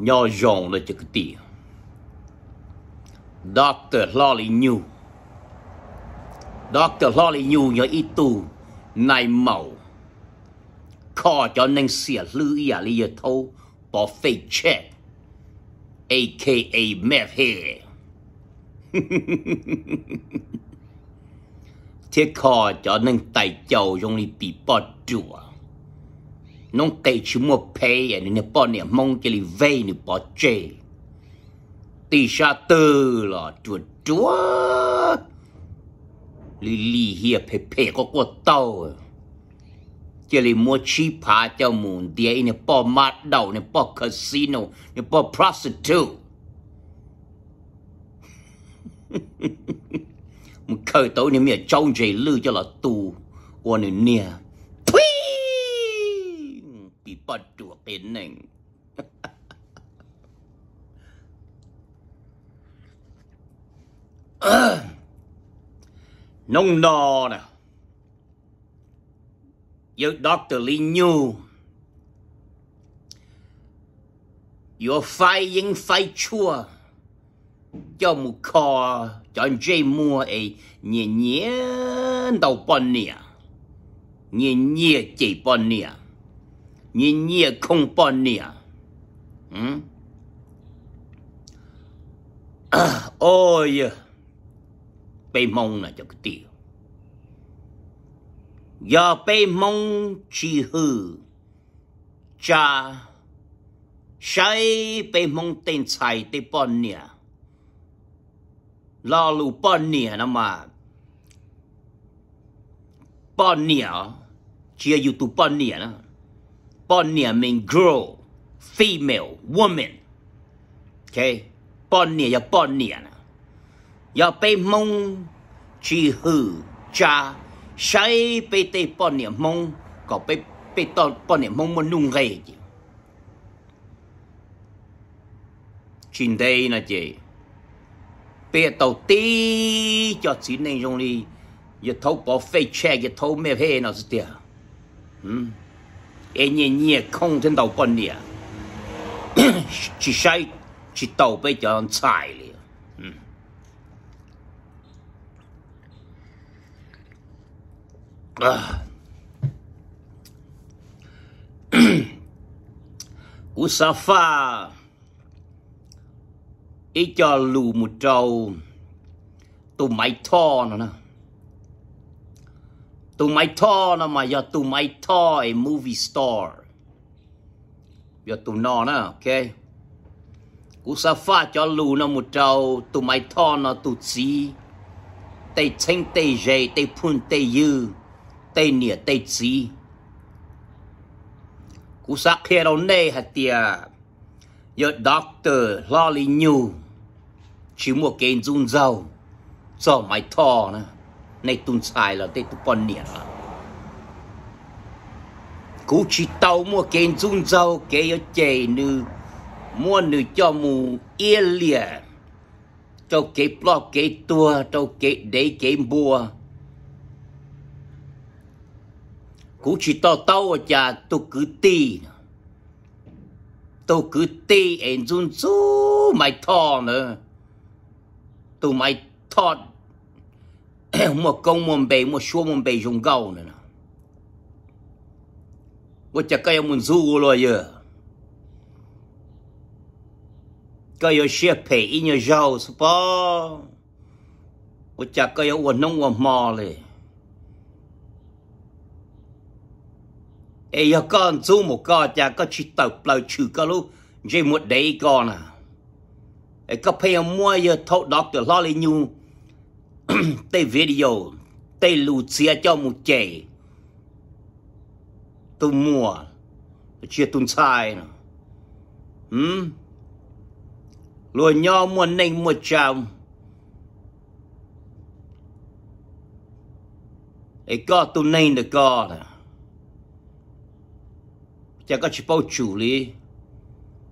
nhỏ dòng là chữ tì Dr. Lolly New Dr. Lolly New nhỏ ít tù này màu khó cho nên xỉa lư ya à li ya thâu bỏ phê k a meth head thế khó cho nên tài chầu trong đi bị bỏ chùa nông cây chỉ mua pay à nên bỏ nè mong chỉ li vay nè bỏ chê ti sa tư là chuột chúa li li hia phe phe có có tàu chỉ e. li mua chi phá cho mùn địa nè bỏ mát đầu nè bỏ casino nè bỏ prostitute một khởi tố nè mẹ trông dây lư cho là tu, của nè nè dipacuetin nông nò nè với Dr. Lee Nhu Your fighting fight chua cho một kho cho anh mua ấy nhẹ nhẹ đầu bọn nè nhẹ nhẹ chỉ bọn nè 人夜空半年，嗯，啊，哦呀，被蒙了这个地，要被蒙之后，家谁被蒙天才的半年，老路半年了嘛，半年，只有都半年了。Pornia mean girl, female, woman. Okay? Pornia, ya pornia na. Ya pe mong chi hư cha sai pe te pornia mong có pe pe to pornia mong mon nung gai ji. Chin đây na chị Pe tàu ti cho chỉ nên trong đi. Ya thấu bỏ phê che, ya thấu mẹ phê nào gì tiệt. Hmm. 一年年空成到半年，一晒一刀被叫人踩了，嗯。啊！u sa ừ. à. pha ít cho lù một trâu tụ máy thò nó nè tu mai to na ma ya tu mai to a movie star ya tu no na okay cú sa pha cho lù nó một trâu tu mai to nó tu chi Tay chênh tay dê tay phun tay dư tay nia, tay chi cú sa kia đâu nê hạt tia giờ doctor lo li nhu chỉ một cái run dầu cho mai to nữa ในตุนสายเราเตตุปอนเนียละกูชีเตามัวเกณฑ์ซุนเจ้าเกยเจนือมัวนือจอมูเอียเลียเจ้าเกยปลอกเกยตัวเจ้าเกยเดยเกยบัวกูชีเตาเตาจะตุกือตีตุกือตีเอ็นซุนซูไม่ทอเนอะตุไม่ทอด một công một bể một xua một bể dùng gầu nữa nè một chả cây một du rồi giờ cây ở xe phe in nhà giàu spa một chả cây ở quần nông quần mò này ai giờ con du một con chả có chỉ tập lại trừ cái lúc chỉ một đấy con à ai có phải mua giờ thâu đọc từ lo lên nhung te video te chia cho một chè, tu mua chia tuần sai nữa hmm? luôn nho mua nênh mua chồng ấy có tu nênh được có nè chả có chỉ bao chủ lý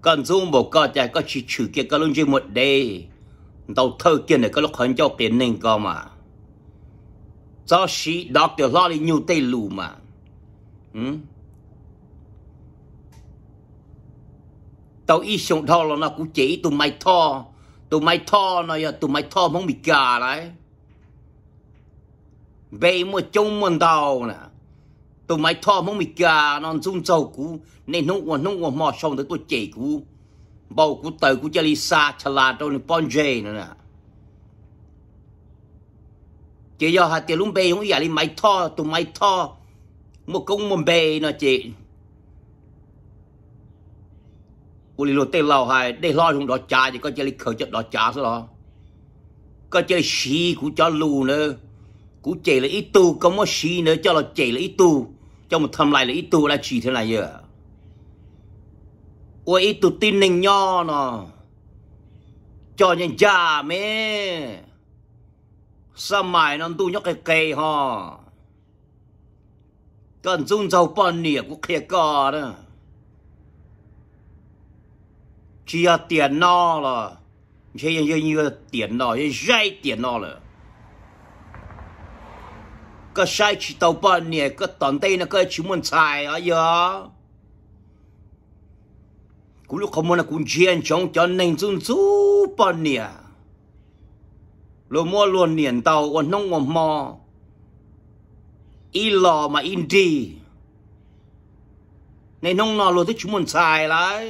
còn dùng bộ có chả có chỉ chủ kia có luôn chỉ một đề tàu thơ kia này có lúc hơn cho kiến nên có mà cho sĩ đọc được lo đi nhiều tây lù mà ừ. tàu y sống thọ là nó cũng chỉ tụi mày thọ tụi mày thọ nó giờ tụi mày thọ không bị gà đấy về mà chung mình tàu nè tụi mày thọ không bị gà, nó dung dầu cũ nên nó còn nó còn mò xong tới tôi chỉ cũ bầu của từ của chơi xa chả là đâu này bon jay nữa nè chị do hạt tiền lúng bê không giải đi máy tho tụ máy tho một công một bê nè chị cô lì lột tê lào hay để lo chúng đó cha thì có chơi khởi chất đó cha số đó có chơi xì của cho lù nữa của chơi là ít tu có mất xì nữa cho là chơi là ít tu trong một thầm lại là ít tu là chỉ thế này giờ ôi tụt tin nình nho nó cho nhân già mê sao mày nó tu nhóc cái cây ho cần dung dầu bòn nỉa của kia cò đó chia à tiền no là chia như à như tiền no như dây tiền no là cái sai chỉ tàu bòn nỉa cái tòn tây nó cái chỉ muốn xài ở giờ กูรู้คโม่านะกูเชียนจงจนในซุนซุปเนี่ยลมัวลวนเนียนเตาวันน้องอมมออีหลอมาอินดีในน้องนอนรถที่ชุมนุมใส่เลย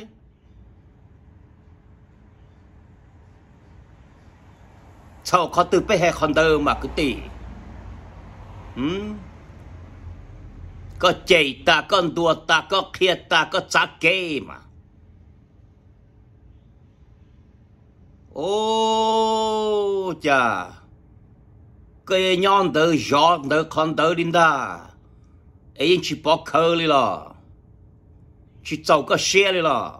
ชาวคอตื่นไปแห่คอนเตอร์มากุติอืมก็ใจตาก็ตัวตาก็เคลียตาก็จักเกมา ô chà cái nhon từ giọt từ con từ đinh ta ấy chỉ bỏ khờ đi lo chỉ tàu cái xe đi lo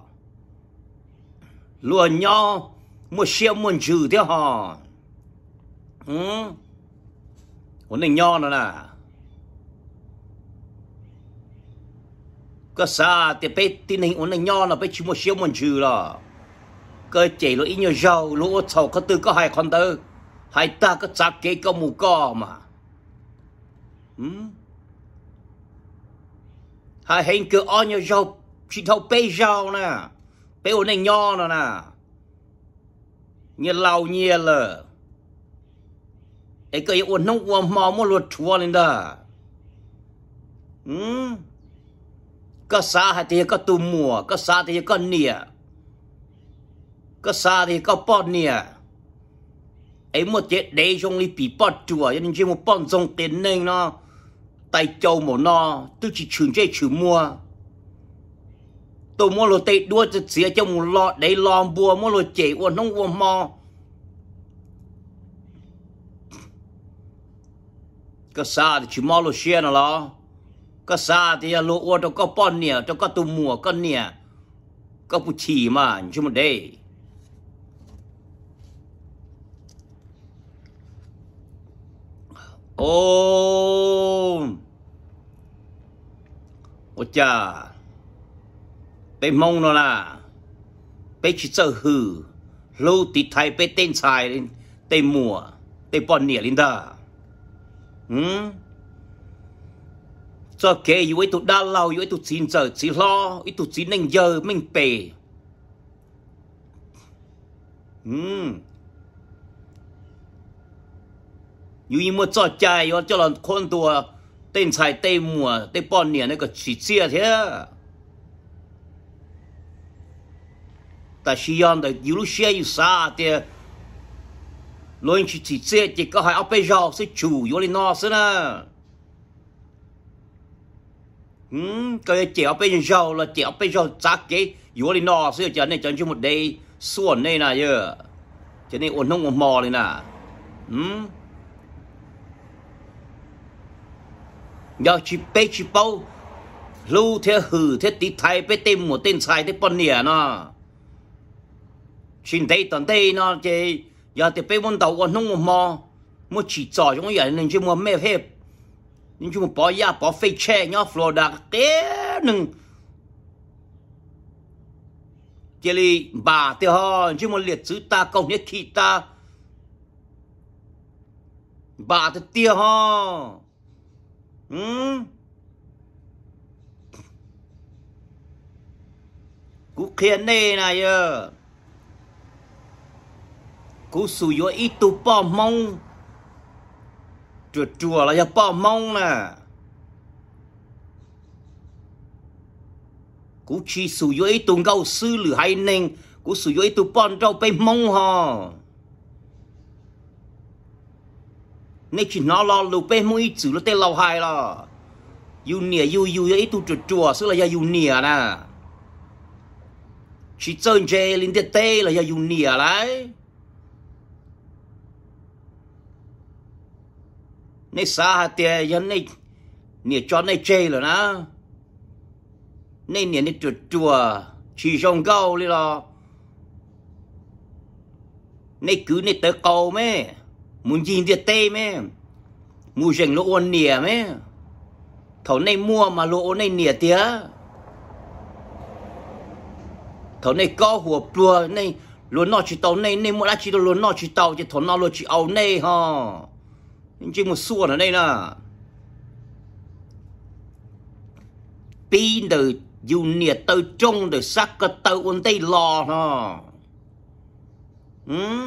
luôn nhau mua xe muốn trừ thế hả ừ huấn này nhau nữa nè cái xa thì bé tin hình huấn này nhau là bé chỉ mua xe muốn trừ rồi cơ chỉ lo ý nhớ giàu lũ thầu có tư có hai con tư hai ta có chặt kế có mù co mà ừ. hai hình cứ o nhớ giàu chỉ thâu bê giàu nè bê ổn này nho nè nè như lâu nhiều lờ ấy cái ổn nông ổn mò mua luật chua lên đó ừ có xa hay thì có tù mùa có xa thì có nia ก็ซาดีก็ป้อนเนี่ยไอ้หมดเจ็ดเดย์ชงลีปีป้อนจั่วยังชิมป้อนทรงเต็นเองเนาะไตโจหมอนอตุชิชื่นเจชื่อมัวตัวมัวโลเตดัวจะเสียเจ้ามูลอได้ลอมบัวมัวโลเจอ้วนน้องอ้วนมอก็ซาดิชิมอโลเชียนะเหรอก็ซาดิอะโลอ้วนตัวก็ป้อนเนี่ยตัวก็ตัวมัวก็เนี่ยก็ผู้ชีมาชิมเดย์โอมโอจาไปมองนล่ะ ไปชิเจอหือลูติไทยไปเต้นชายเต้มัวเต้ปอนเนียลินดาอืมจะเกยอยู่ไอ้ตุดาเราอยู่ไอ้ตุดสินเจอสิล้อไอ้ตุดสินนั่งเยอะไม่เปอืม有一么做家要叫人看多，等菜等么等半年那个去接去。但是样的有些有啥的，论去去接这个还要被绕是主要的那是呢。嗯，cái chéo bên rau là chéo bên rau chắc cái yếu lên nọ xưa cho nên chẳng chứ một đây này nè chứ nên ổn không ổn mò này ừ do chỉ bê chỉ bao lưu thế hử thế tí thay bê tìm một tên sai thế bọn nhỉ nó xin đây tận đây nó chứ giờ thì bê bọn đầu còn nông một mò một chỉ trò chúng vậy nên chứ mua mẹ hết nên chứ một bỏ ya bỏ phê che nhá Florida cái nưng, chỉ li bà thì ho chứ một liệt sứ ta công nhất khi ta bà thì tia ho Ừ. cú khiến đi này giờ cú sù yo ít tu bò mông chuột chùa là giờ bò mông nè cú chi sù yo ít tu gâu sư lử hay nên cú sù yo ít tu bò trâu bay mông hò นี่ฉันนอลลูเป้มุยจืดแล้วเตะเราหายละยูเนียยูยูยไอตุ่จุดจัวซึ่งรอยากยูเนียนะชิจนเจลินเดเต้เราอยากยูเนียไรในสาเตียยันในเนี่ยจอนในเจเลยนะในเนี่ยในจุดจัวชิจงเกาเลยหรอในคือในเตะเกาไหม muốn gì tiệt tê mê mù rình lỗ ôn nìa mê thấu này mua mà lỗ này nìa tía thấu này có hùa bùa này luôn nọ chỉ tàu này này mua lá chỉ tàu luôn nọ chỉ tàu chỉ thấu nọ luôn chỉ ao này ha nhưng chỉ một xua ở đây nè pin từ dù nìa tơ trông từ sắc cái tàu ôn tay lo ha ừ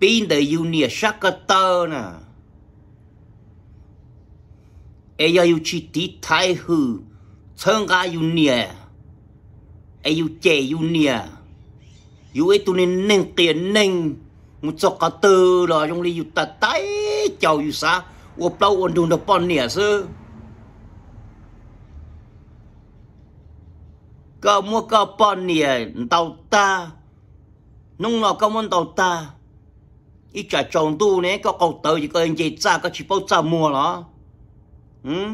pin the unia shakata na eya yu chi ti tai hu thang ga unia e yu che unia yu e tu nen nen tiền nen mu cho ka tư lo trong li yu ta tai chào yu sa wo plau on dun da pon nia sơ ka mua ka pon nia tàu ta nung lo ka mon tàu ta ít trả chồng tu nè có cầu tờ chỉ có anh chị cha có bao cha mua đó ừ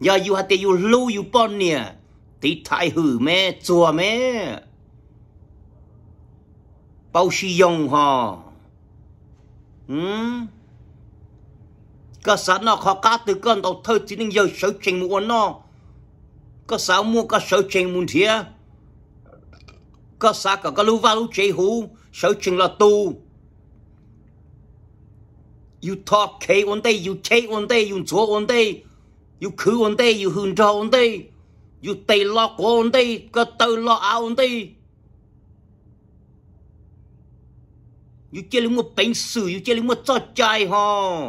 giờ you hạt you lưu you bon nè tí thái hử mẹ chùa mẹ bao xi yong hò ừ có sẵn nó khó cá từ con tàu thơ chỉ nên giờ sở trình mua nó có sao mua có sở trình muốn thiệt có sa cả có lưu vào chế hú sở chừng là tu you talk kê one day you take one day you chúa one day you khứ one day you hưng trò one day you tây lo của one day có tơ lo áo one day you chơi lúc một bánh sử you chơi lúc một cho chai ho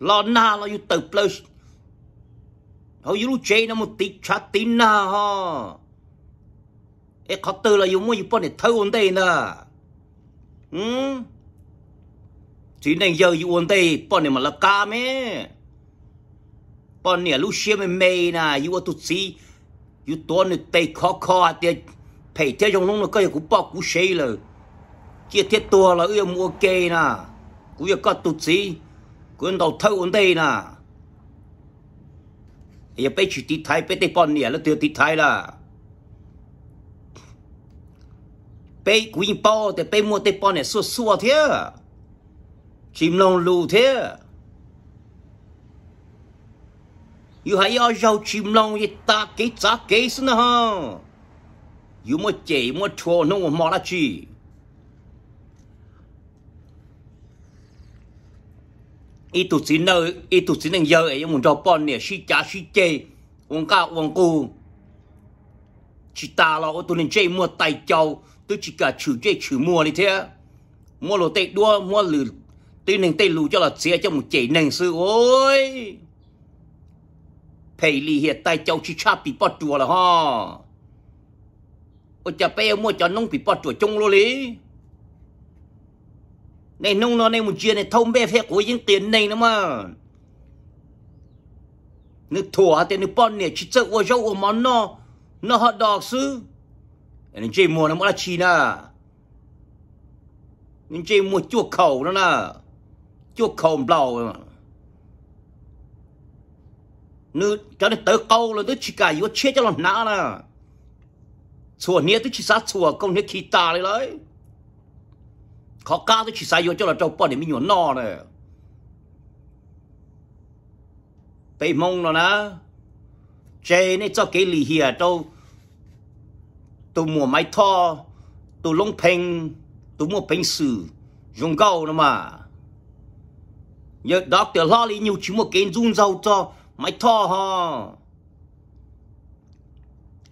lo na lo you tự plus hầu you lúc chơi nó một tí chát tí na ho ấy khó tư là dùng mua dùng bọn này thâu ổn tê nè ừ chỉ nên giờ dùng ổn tê bọn này mà là ca mê bọn này lúc xưa mê mê nè dùng tụt xí dùng tuần này tê khó khó tê phải theo trong lúc nó có cũng bỏ cũng xí là kia thiết tua là yêu mua kê nè cũng yêu có tụt xí cũng đầu thâu ổn tê nè 也被取地台，被地包你了，得地台了。bé quỳnh bao để bé mua tê bò này xua xua thế chim long lù thế yêu hãy ở rau chim long y ta cái giá cái xin ha yêu mua chế mua chua nó mà là chi ít tụt xin nơi ít tụt xin đang giờ ấy muốn cho bọn nè xí chả xí chê uống cá uống cu chỉ ta lo tụi nên chơi mua tài châu tôi chỉ cả chữ chơi chữ mua đi thế mua lô tay đua mua lử tôi nên tay lù cho là xe cho một chế nền sư ôi phải lì hiện tại cháu chỉ cha bị bắt chùa là ha ôi cha bé mua cho nông bị bắt chùa chung luôn lý này nông nó này một chuyện này thông bé phép của những tiền này nữa mà nước thua thì nước bọn này chỉ sợ ô dâu ô món nó nó họ đỏ sư เจียมัวนะมาชีน่ะเงี้ยมัวจุกเข่านะนะจุกเข่าเปล่าเนื้อจะได้เติร์เกาเลยตัวชิกายุ่งเชี่ยจะหล่อนหน้าน่ะชัวนเนี้ยตัวชิซาชัวนก็เนี้ยขี้ตาเลยเลยขอก้าวตัวชิสายุ่งจะหล่อนเจ้าป้อนเนี่ยมีหนอนเลยไปมองแล้วนะเจนี่เจ้าเกลี่ยเฮียโต tôi mua máy thô tôi lông phênh tôi mua phênh sử dùng gầu nữa mà giờ đó từ lo lý nhiều chỉ một cái run dầu cho máy thô ha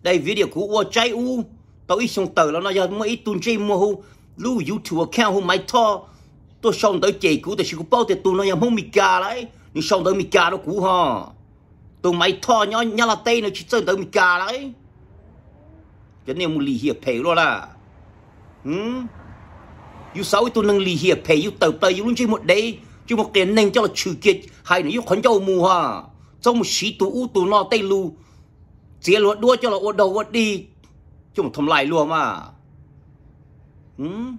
đây video của ua trái u tao ít xong tờ là nó giờ mới ít tuần chơi mua hu lưu youtube account hu máy thô tôi xong tới chị cũ tôi chỉ có bao tiền tôi nó giờ không mì cà lại, nhưng xong tới mì cà nó cũ ha tôi máy thô nhá nhá là tây nó chỉ tới tới mì cà lại cho nên muốn lì hiệp phê rồi là ừm yêu sáu tôi nâng lì hiệp phê yêu tàu tàu yêu luôn chơi một đấy chứ một tiền nâng cho là trừ kiệt hay nữa, yêu khẩn châu mù ha trong một xí tù u tù no tây lu chỉ là đua cho là ô đầu ô đi chứ một thầm lại luôn mà ừm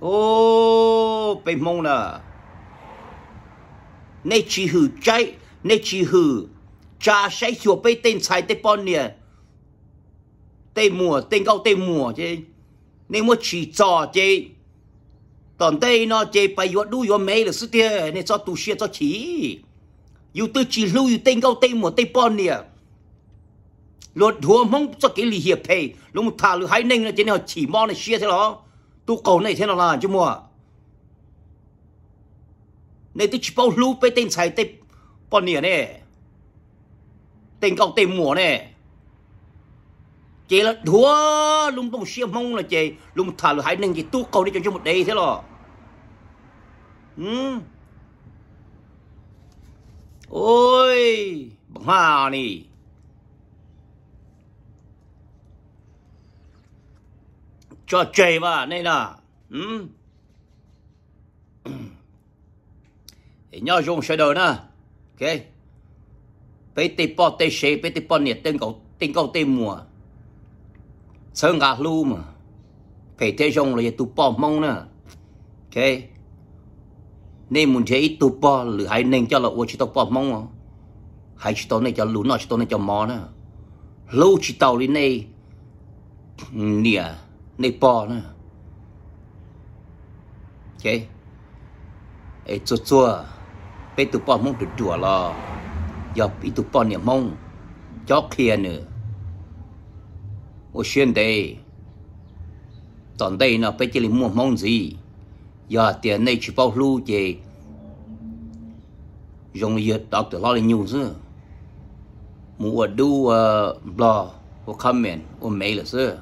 ô oh, bên mông nè nay chỉ hư chạy nay chỉ hư cha sẽ chùa bê tên sai tê bọn nè à? tê mùa tên gạo tê mùa chứ nên mua chỉ trò chứ tòn tê nó chứ bài yuột đu yuột mấy là sư tê nên cho tù xia cho chỉ yêu tư chỉ lưu yêu tên gạo tê mùa tê bọn nè à. luật thua mong cho cái lì hiệp thầy lúc thà lưu hai ninh là chứ nào chỉ mong này xia thế đó tu cầu này thế nào là chứ mua nên tôi chỉ bao lưu bê tên sai tê bọn à nè nè tiền cầu tiền mùa nè chị là thua lung tung siêu mong là chị lung thả là hai nên chị tu cầu đi cho cho một đây thế lo ừ. ôi bằng hoa nè cho chê mà nên là ừ. thì nhau dùng sợi đồ nè ok bé tê bò tê xe bé tê bò nhiệt tên cầu tên cầu tê mùa sơn gà lu mà phải tê rong là tụ bò mong nè ok nên muốn chế tụ bò lửa hay nên cho là ô chỉ tụ bò mong không hay chỉ tụ này cho lú nó chỉ tụ này cho mò nè lu chỉ tàu đi này nè này po nè ok ấy chua chua bé tụ bò mong được chua lo 要比都半年梦，要看呢。我现在，当代呢，被这里摸梦子，要点内去暴露的，容易到得哪里牛子？我都呃，不，我 comment 我没了是。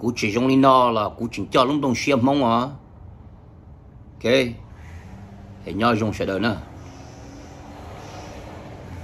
กูจีจงลีนอละกูจีจ้าลงตรงเชียมมองอ่ะโอเคเห็นยอดจงเสด็จนะ